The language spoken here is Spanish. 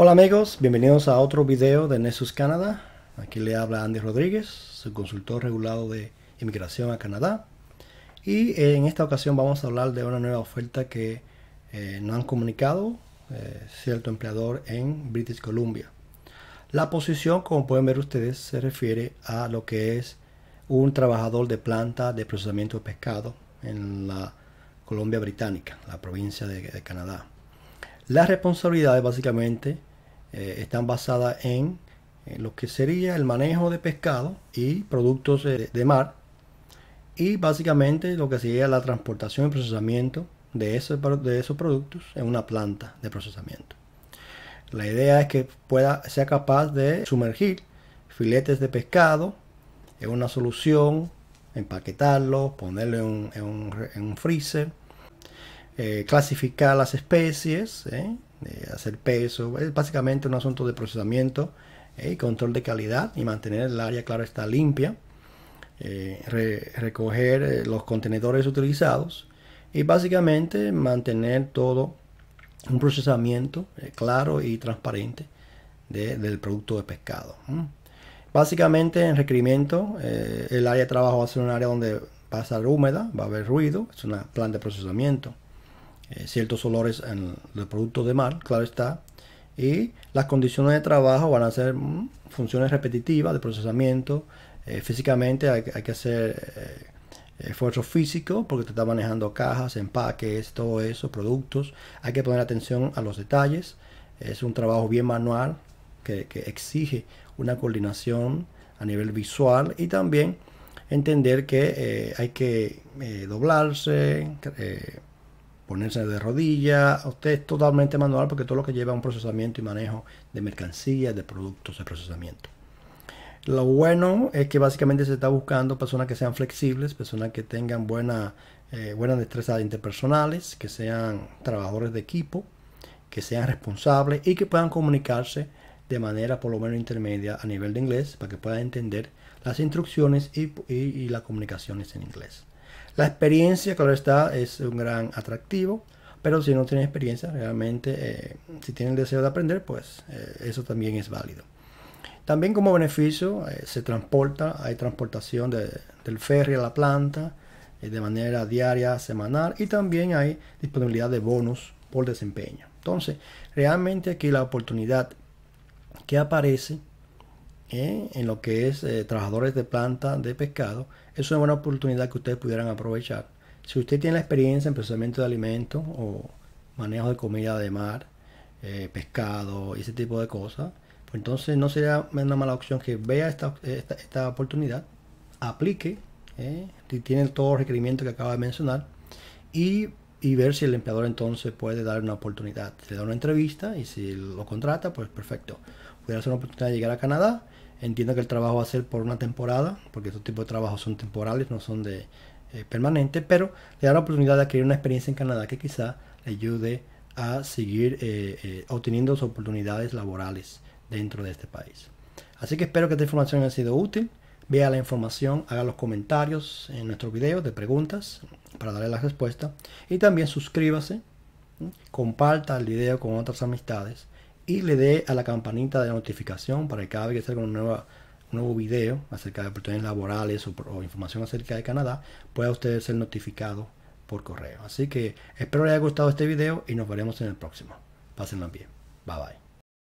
Hola amigos, bienvenidos a otro video de Nexus Canadá. Aquí le habla Andy Rodríguez, su consultor regulado de inmigración a Canadá. Y en esta ocasión vamos a hablar de una nueva oferta que eh, nos han comunicado eh, cierto empleador en British Columbia. La posición, como pueden ver ustedes, se refiere a lo que es un trabajador de planta de procesamiento de pescado en la Colombia Británica, la provincia de, de Canadá. Las responsabilidades básicamente eh, están basadas en, lo que sería el manejo de pescado y productos de, mar y básicamente lo que sería la transportación y procesamiento de, de esos productos en una planta de procesamiento. La idea es que pueda, sea capaz de sumergir filetes de pescado en una solución, empaquetarlo ponerlo en, un, freezer, eh, clasificar las especies, ¿eh? hacer peso. Es básicamente un asunto de procesamiento eh, y control de calidad y mantener el área, claro, está limpia. Eh, recoger eh, los contenedores utilizados y básicamente mantener todo un procesamiento claro y transparente del producto de pescado. Básicamente en requerimiento, el área de trabajo va a ser un área donde va a estar húmeda, va a haber ruido, es un plan de procesamiento. Eh, ciertos olores en los productos de mar, claro está, y las condiciones de trabajo van a ser mm, funciones repetitivas de procesamiento, eh, físicamente hay, que hacer eh, esfuerzo físico porque te está manejando cajas, empaques, todo eso, productos, hay que poner atención a los detalles, es un trabajo bien manual que, exige una coordinación a nivel visual y también entender que hay que doblarse, ponerse de rodillas. Usted es totalmente manual porque todo lo que lleva un procesamiento y manejo de mercancías, de productos, de procesamiento. Lo bueno es que básicamente se está buscando personas que sean flexibles, personas que tengan buena, eh, buenas destrezas interpersonales, que sean trabajadores de equipo, que sean responsables y que puedan comunicarse de manera por lo menos intermedia a nivel de inglés para que puedan entender las instrucciones y las comunicaciones en inglés. La experiencia, claro está, es un gran atractivo, pero si no tiene experiencia, realmente, eh, si tiene el deseo de aprender, pues eh, eso también es válido. También como beneficio eh, se transporta, hay transportación del ferry a la planta de manera diaria, semanal y también hay disponibilidad de bonos por desempeño. Entonces, realmente aquí la oportunidad que aparece en, lo que es eh, trabajadores de planta de pescado, es una buena oportunidad que ustedes pudieran aprovechar. Si usted tiene la experiencia en procesamiento de alimentos o manejo de comida de mar, eh, pescado y ese tipo de cosas, pues entonces no sería una mala opción que vea esta, esta, oportunidad, aplique, y eh, tiene todos los requerimientos que acaba de mencionar, y y ver si el empleador entonces puede dar una oportunidad. le da una entrevista y si lo contrata, pues perfecto. Puede hacer una oportunidad de llegar a Canadá. Entiendo que el trabajo va a ser por una temporada, porque estos tipos de trabajos son temporales, no son de eh, permanente, pero le da la oportunidad de adquirir una experiencia en Canadá que quizá le ayude a seguir eh, eh, obteniendo sus oportunidades laborales dentro de este país. Así que espero que esta información haya sido útil. Vea la información, haga los comentarios en nuestro video de preguntas para darle la respuesta. Y también suscríbase, comparta el video con otras amistades y le dé a la campanita de notificación para que cada vez que salga un nuevo, nuevo video acerca de oportunidades laborales o, información acerca de Canadá, pueda usted ser notificado por correo. Así que espero le haya gustado este video y nos veremos en el próximo. Pásenlo bien. Bye bye.